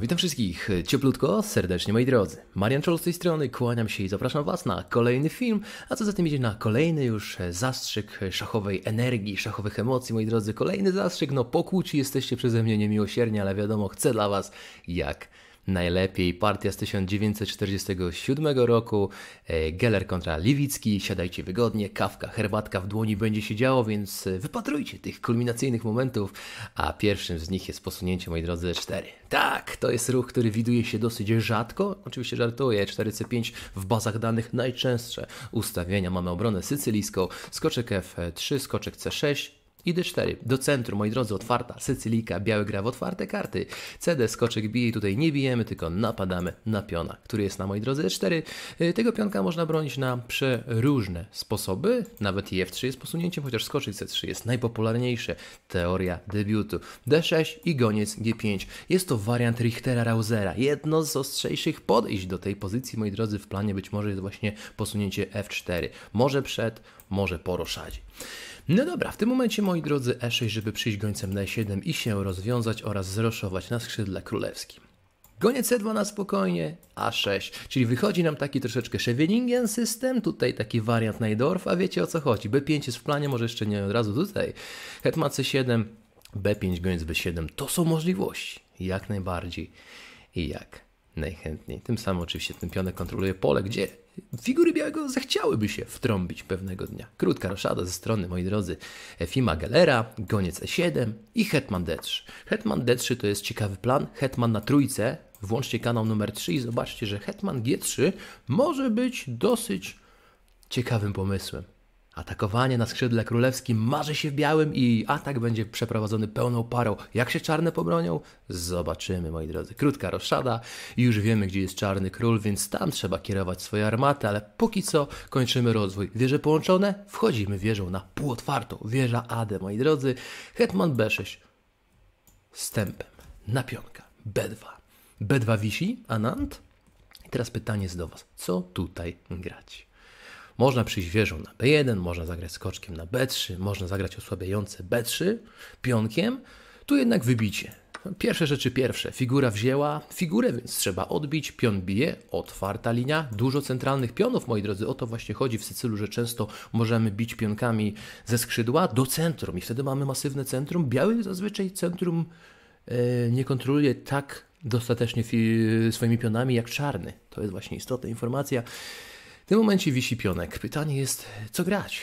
witam wszystkich cieplutko, serdecznie moi drodzy. Marian Czol z tej strony, kłaniam się i zapraszam Was na kolejny film, a co za tym idzie na kolejny już zastrzyk szachowej energii, szachowych emocji, moi drodzy. Kolejny zastrzyk, no pokłóci jesteście przeze mnie niemiłosiernie, ale wiadomo, chcę dla Was jak najlepiej. Partia z 1947 roku, e, Geller kontra Liwicki, siadajcie wygodnie, kawka, herbatka w dłoni będzie się działo, więc e, wypatrujcie tych kulminacyjnych momentów, a pierwszym z nich jest posunięcie, moi drodzy, 4. Tak, to jest ruch, który widuje się dosyć rzadko, oczywiście żartuję, 4C5 w bazach danych najczęstsze ustawienia, mamy obronę sycylijską, skoczek F3, skoczek C6, i D4. Do centrum, moi drodzy, otwarta Sycylika, biały gra w otwarte karty. CD, skoczek bije i tutaj nie bijemy, tylko napadamy na piona, który jest na, moi drodzy, E4. Y, tego pionka można bronić na przeróżne sposoby. Nawet i F3 jest posunięciem, chociaż skoczek C3 jest najpopularniejsze. Teoria debiutu. D6 i goniec G5. Jest to wariant Richtera-Rausera. Jedno z ostrzejszych podejść do tej pozycji, moi drodzy, w planie być może jest właśnie posunięcie F4. Może przed, może po roszadzie. No dobra, w tym momencie moi drodzy E6, żeby przyjść gońcem na E7 i się rozwiązać oraz zroszować na skrzydle królewskim. Goniec C2 e na spokojnie, A6, czyli wychodzi nam taki troszeczkę Scheveningen system, tutaj taki wariant Najdorf, a wiecie o co chodzi, B5 jest w planie, może jeszcze nie od razu tutaj, Hetman C7, B5, goniec B7, to są możliwości, jak najbardziej i jak najchętniej. Tym samym oczywiście ten pionek kontroluje pole, gdzie figury białego zechciałyby się wtrąbić pewnego dnia. Krótka roszada ze strony, moi drodzy, Fima Galera, Goniec E7 i Hetman D3. Hetman D3 to jest ciekawy plan. Hetman na trójce, włączcie kanał numer 3 i zobaczcie, że Hetman G3 może być dosyć ciekawym pomysłem. Atakowanie na skrzydle królewskim marzy się w białym i atak będzie przeprowadzony pełną parą. Jak się czarne pobronią? Zobaczymy, moi drodzy. Krótka roszada. Już wiemy, gdzie jest czarny król, więc tam trzeba kierować swoje armaty, ale póki co kończymy rozwój. Wieże połączone? Wchodzimy wieżą na półotwartą. Wieża AD, moi drodzy. Hetman B6. Stępem. Napionka. B2. B2 wisi, Anant. I teraz pytanie jest do Was. Co tutaj grać? Można przyjść wieżą na B1, można zagrać skoczkiem na B3, można zagrać osłabiające B3 pionkiem. Tu jednak wybicie. No, pierwsze rzeczy pierwsze. Figura wzięła figurę, więc trzeba odbić. Pion bije, otwarta linia. Dużo centralnych pionów, moi drodzy. O to właśnie chodzi w Sycylu, że często możemy bić pionkami ze skrzydła do centrum i wtedy mamy masywne centrum. Biały zazwyczaj centrum e, nie kontroluje tak dostatecznie swoimi pionami jak czarny. To jest właśnie istotna informacja. W tym momencie wisi pionek. Pytanie jest, co grać?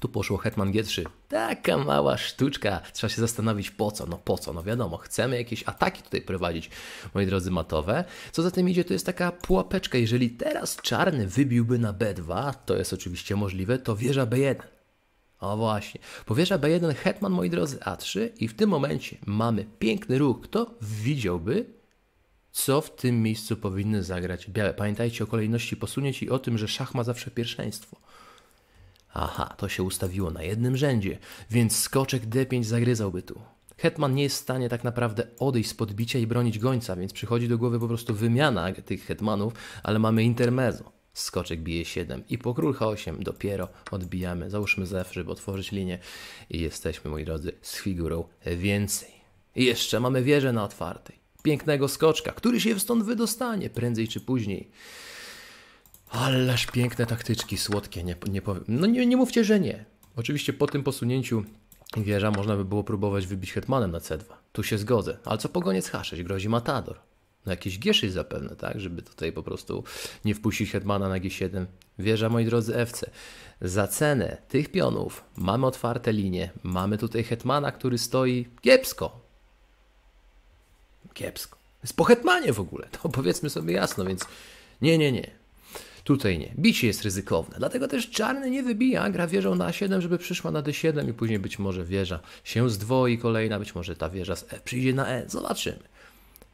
Tu poszło Hetman G3. Taka mała sztuczka. Trzeba się zastanowić po co. No po co? No wiadomo, chcemy jakieś ataki tutaj prowadzić, moi drodzy matowe. Co za tym idzie, to jest taka pułapeczka. Jeżeli teraz czarny wybiłby na B2, to jest oczywiście możliwe, to wieża B1. O właśnie. Powierza B1 Hetman, moi drodzy, A3 i w tym momencie mamy piękny ruch. Kto widziałby co w tym miejscu powinny zagrać białe. Pamiętajcie o kolejności posunięć i o tym, że szach ma zawsze pierwszeństwo. Aha, to się ustawiło na jednym rzędzie, więc skoczek D5 zagryzałby tu. Hetman nie jest w stanie tak naprawdę odejść z podbicia i bronić gońca, więc przychodzi do głowy po prostu wymiana tych hetmanów, ale mamy intermezzo. Skoczek bije 7 i po król H8 dopiero odbijamy. Załóżmy zef, żeby otworzyć linię i jesteśmy, moi drodzy, z figurą więcej. I jeszcze mamy wieżę na otwartej pięknego skoczka, który się stąd wydostanie prędzej czy później. Ależ piękne taktyczki, słodkie, nie, nie powiem. No nie, nie mówcie, że nie. Oczywiście po tym posunięciu wieża można by było próbować wybić hetmanem na C2. Tu się zgodzę. Ale co pogoniec H6? Grozi Matador. No jakieś G6 zapewne, tak? Żeby tutaj po prostu nie wpuścić hetmana na G7. Wieża, moi drodzy FC. Za cenę tych pionów mamy otwarte linie. Mamy tutaj hetmana, który stoi kiepsko. Kiepsko. Jest po hetmanie w ogóle, to powiedzmy sobie jasno, więc nie, nie, nie. Tutaj nie. Bicie jest ryzykowne, dlatego też czarny nie wybija, gra wieżą na 7, żeby przyszła na d7 i później być może wieża się zdwoi kolejna, być może ta wieża z E przyjdzie na E, zobaczymy.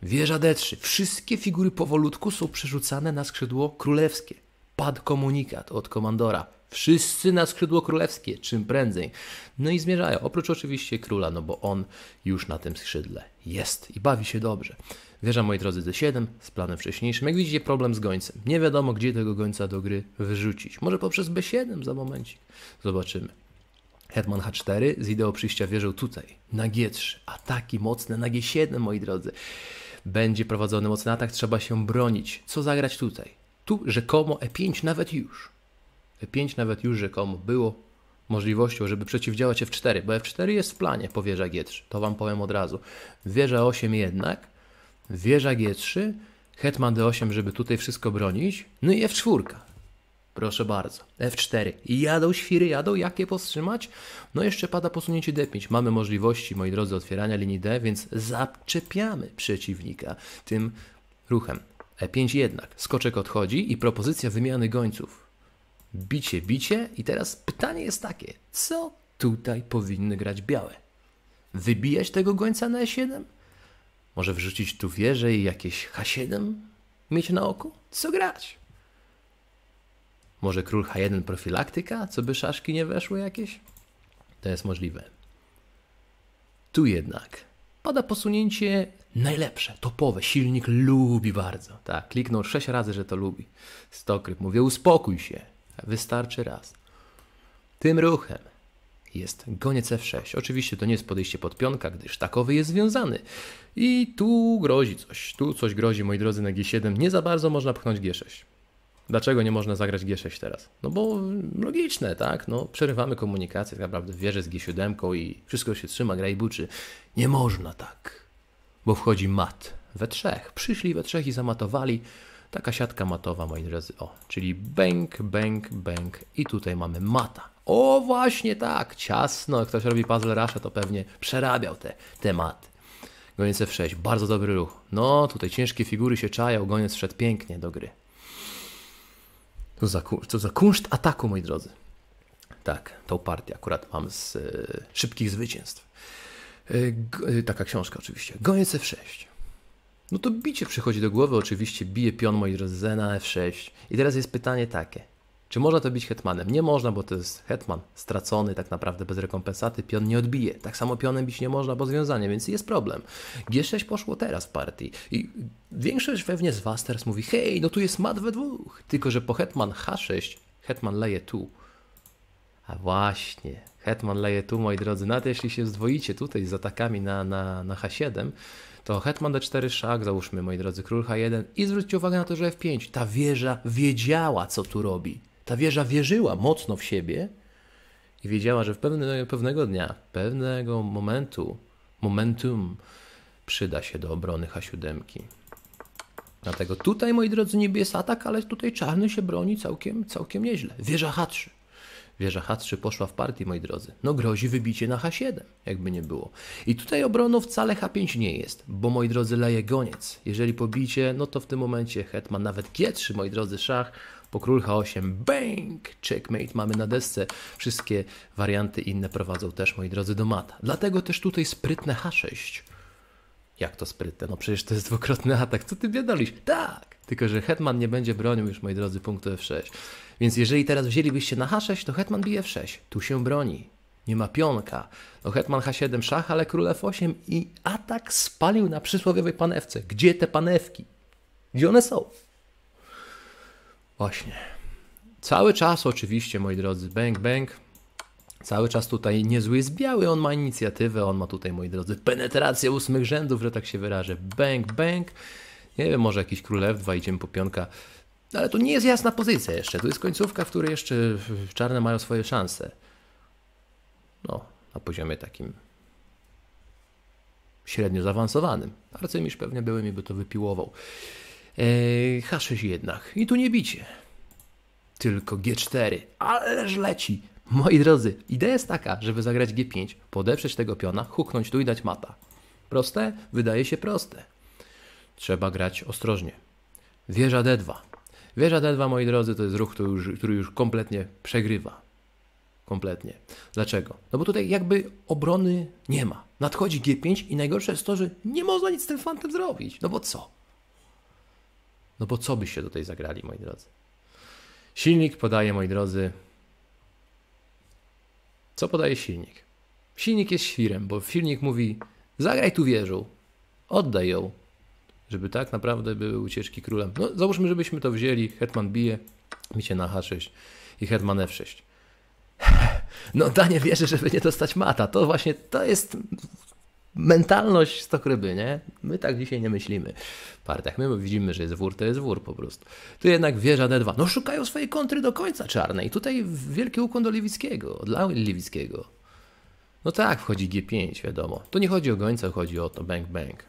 Wieża D3. Wszystkie figury powolutku są przerzucane na skrzydło królewskie. Pad komunikat od komandora. Wszyscy na skrzydło królewskie, czym prędzej. No i zmierzają, oprócz oczywiście króla, no bo on już na tym skrzydle jest i bawi się dobrze. Wieża, moi drodzy, D7 z planem wcześniejszym. Jak widzicie, problem z gońcem. Nie wiadomo, gdzie tego gońca do gry wyrzucić. Może poprzez B7 za momencik. Zobaczymy. Hetman H4 z ideą przyjścia wieżą tutaj, na G3. Ataki mocne na G7, moi drodzy. Będzie prowadzony mocny atak, trzeba się bronić. Co zagrać tutaj? Tu rzekomo E5 nawet już. 5 nawet już rzekomo było możliwością, żeby przeciwdziałać F4, bo F4 jest w planie po wieża G3, to Wam powiem od razu. Wieża 8 jednak, wieża G3, hetman D8, żeby tutaj wszystko bronić, no i F4. Proszę bardzo, F4. I jadą świry, jadą, jak je powstrzymać? No jeszcze pada posunięcie D5. Mamy możliwości, moi drodzy, otwierania linii D, więc zaczepiamy przeciwnika tym ruchem. E5 jednak, skoczek odchodzi i propozycja wymiany gońców bicie, bicie. I teraz pytanie jest takie, co tutaj powinny grać białe? Wybijać tego gońca na E7? Może wrzucić tu wieżę i jakieś H7 mieć na oku? Co grać? Może król H1 profilaktyka, co by szaszki nie weszły jakieś? To jest możliwe. Tu jednak pada posunięcie najlepsze, topowe. Silnik lubi bardzo. Tak, kliknął sześć razy, że to lubi. Stokryp, mówię, uspokój się. Wystarczy raz. Tym ruchem jest goniec F6. Oczywiście to nie jest podejście pod pionka, gdyż takowy jest związany. I tu grozi coś. Tu coś grozi, moi drodzy, na G7. Nie za bardzo można pchnąć G6. Dlaczego nie można zagrać G6 teraz? No bo logiczne, tak? No, przerywamy komunikację, tak naprawdę wierzę z G7 i wszystko się trzyma, gra i buczy. Nie można tak, bo wchodzi mat we trzech. Przyszli we trzech i zamatowali. Taka siatka matowa, moi drodzy. O, czyli bęk, bęk, bęk i tutaj mamy mata. O, właśnie tak, ciasno. Jak ktoś robi puzzle rusha, to pewnie przerabiał te maty. Goniec F6, bardzo dobry ruch. No, tutaj ciężkie figury się czają, goniec wszedł pięknie do gry. Co za, co za kunszt ataku, moi drodzy. Tak, tą partię akurat mam z y, szybkich zwycięstw. Y, y, taka książka oczywiście. Goniec F6. No to bicie przychodzi do głowy, oczywiście bije pion, moi drodzy, na f6. I teraz jest pytanie takie. Czy można to bić hetmanem? Nie można, bo to jest hetman stracony tak naprawdę bez rekompensaty, pion nie odbije. Tak samo pionem bić nie można, bo związanie, więc jest problem. G6 poszło teraz w partii i większość pewnie z Was teraz mówi, hej, no tu jest mat we dwóch, tylko że po hetman H6, hetman leje tu. A właśnie, hetman leje tu, moi drodzy, nawet jeśli się zdwoicie tutaj z atakami na, na, na H7, to hetman d4, szach, załóżmy moi drodzy, król h1 i zwróćcie uwagę na to, że f5. Ta wieża wiedziała, co tu robi. Ta wieża wierzyła mocno w siebie i wiedziała, że w pewne, pewnego dnia, pewnego momentu, momentum przyda się do obrony h7. Dlatego tutaj, moi drodzy, niebieski atak, ale tutaj czarny się broni całkiem, całkiem nieźle. Wieża H3. Wieża H3 poszła w partii, moi drodzy. No grozi wybicie na H7, jakby nie było. I tutaj obroną wcale H5 nie jest, bo moi drodzy leje goniec. Jeżeli pobicie, no to w tym momencie hetman nawet G3, moi drodzy, szach, po król H8, bang, checkmate mamy na desce. Wszystkie warianty inne prowadzą też, moi drodzy, do mata. Dlatego też tutaj sprytne H6. Jak to sprytne? No przecież to jest dwukrotny atak. Co ty biadolisz? Tak! Tylko, że hetman nie będzie bronił już, moi drodzy, punktu F6. Więc jeżeli teraz wzięlibyście na H6, to hetman bije w 6 Tu się broni. Nie ma pionka. No hetman H7 szach, ale król F8 i atak spalił na przysłowiowej panewce. Gdzie te panewki? Gdzie one są? Właśnie. Cały czas oczywiście, moi drodzy, bang, bang. Cały czas tutaj niezły jest biały, on ma inicjatywę, on ma tutaj, moi drodzy, penetrację ósmych rzędów, że tak się wyrażę. Bang, bang. Nie wiem, może jakiś król F2, idziemy po pionka no, ale tu nie jest jasna pozycja jeszcze. Tu jest końcówka, w której jeszcze czarne mają swoje szanse. No, na poziomie takim średnio zaawansowanym. Arcymistrz pewnie byłymi by to wypiłował. Eee, H6 jednak. I tu nie bicie. Tylko G4. Ależ leci. Moi drodzy, idea jest taka, żeby zagrać G5, podeprzeć tego piona, huknąć tu i dać mata. Proste? Wydaje się proste. Trzeba grać ostrożnie. Wieża D2. Wieża d 2 moi drodzy, to jest ruch, który już, który już kompletnie przegrywa. Kompletnie. Dlaczego? No bo tutaj jakby obrony nie ma. Nadchodzi G5 i najgorsze jest to, że nie można nic z tym fantem zrobić. No bo co? No bo co byście tutaj zagrali, moi drodzy? Silnik podaje, moi drodzy. Co podaje silnik? Silnik jest świrem, bo silnik mówi: zagraj tu wieżą, oddaj ją, żeby tak naprawdę były ucieczki królem. No, załóżmy, żebyśmy to wzięli, hetman bije, bicie na h6 i hetman f6. No Danie wierzy, żeby nie dostać mata. To właśnie, to jest mentalność stokryby, nie? My tak dzisiaj nie myślimy. Partiach my widzimy, że jest wór, to jest wór po prostu. Tu jednak wieża D2. No szukają swojej kontry do końca czarnej. Tutaj wielki ukłon do Liwickiego, dla Liwickiego. No tak, wchodzi G5, wiadomo. Tu nie chodzi o gońca, chodzi o to bang bang.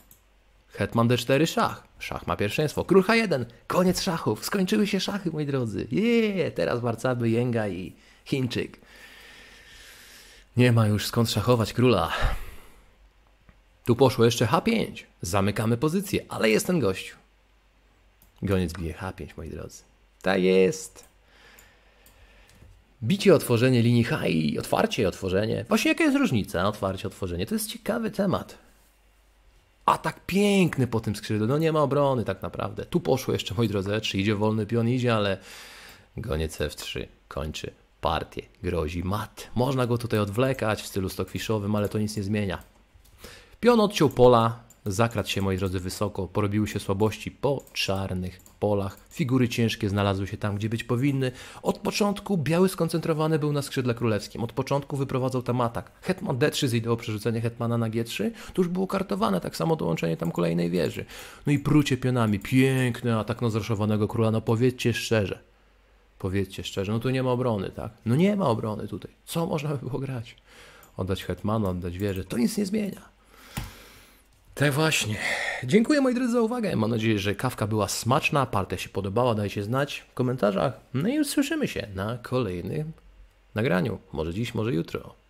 Hetman D4 szach. Szach ma pierwszeństwo. Król H1. Koniec szachów. Skończyły się szachy, moi drodzy. Jeee, teraz warcaby, jęga i Chińczyk. Nie ma już skąd szachować króla. Tu poszło jeszcze H5. Zamykamy pozycję, ale jest ten gościu. Goniec bije H5, moi drodzy. Ta jest. Bicie, otworzenie linii H i otwarcie, otworzenie. Właśnie jaka jest różnica? Otwarcie, otworzenie. To jest ciekawy temat. A tak piękny po tym skrzydle, no nie ma obrony tak naprawdę. Tu poszło jeszcze, moi drodzy, 3 e idzie wolny pion, idzie, ale goniec F3 e kończy partię, grozi mat. Można go tutaj odwlekać w stylu stokwiszowym, ale to nic nie zmienia. Pion odciął pola, Zakradł się, moi drodzy, wysoko, porobiły się słabości po czarnych polach, figury ciężkie znalazły się tam, gdzie być powinny. Od początku biały skoncentrowany był na skrzydle królewskim, od początku wyprowadzał tam atak. Hetman D3 z ideą Hetmana na G3, to już było kartowane, tak samo dołączenie tam kolejnej wieży. No i prucie pionami, piękny atak na zraszowanego króla, no powiedzcie szczerze, powiedzcie szczerze, no tu nie ma obrony, tak? No nie ma obrony tutaj, co można by było grać? Oddać Hetmana, oddać wieżę, to nic nie zmienia. Tak właśnie. Dziękuję moi drodzy za uwagę. Mam nadzieję, że kawka była smaczna, partia się podobała, dajcie znać w komentarzach. No i już słyszymy się na kolejnym nagraniu. Może dziś, może jutro.